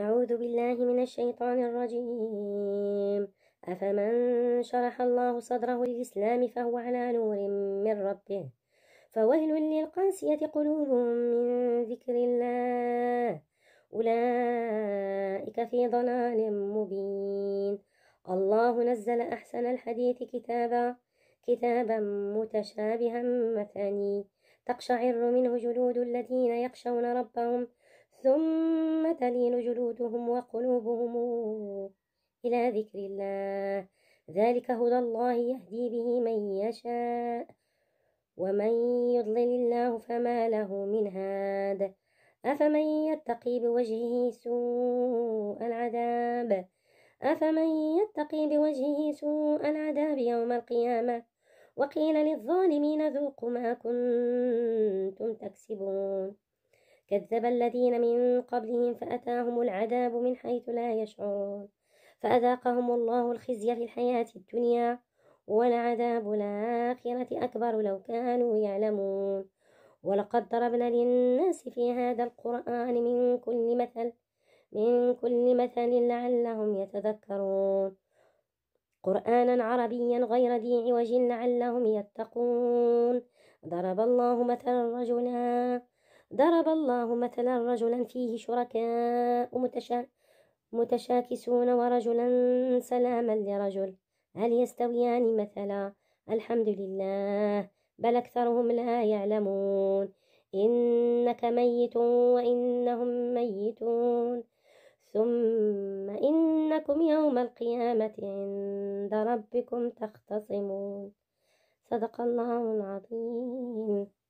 أعوذ بالله من الشيطان الرجيم أفمن شرح الله صدره للإسلام فهو على نور من ربه فويل للقاسية قلوبهم من ذكر الله أولئك في ضلال مبين الله نزل أحسن الحديث كتابا كتابا متشابها مثاني تقشعر منه جلود الذين يخشون ربهم ثم تلين جلودهم وقلوبهم إلى ذكر الله ذلك هدى الله يهدي به من يشاء ومن يضلل الله فما له من هاد أفمن يتقي بوجهه سوء العذاب أفمن يتقي بوجهه سوء العذاب يوم القيامة وقيل للظالمين ذوقوا ما كنتم تكسبون كذب الذين من قبلهم فأتاهم العذاب من حيث لا يشعرون فأذاقهم الله الخزي في الحياة الدنيا ولعذاب الآخرة أكبر لو كانوا يعلمون ولقد ضربنا للناس في هذا القرآن من كل مثل من كل مثل لعلهم يتذكرون قرآنا عربيا غير ذي عوج لعلهم يتقون ضرب الله مثلا رجلا ضرب الله مثلا رجلا فيه شركاء متشا متشاكسون ورجلا سلاما لرجل هل يستويان مثلا الحمد لله بل أكثرهم لا يعلمون إنك ميت وإنهم ميتون ثم إنكم يوم القيامة عند ربكم تختصمون صدق الله العظيم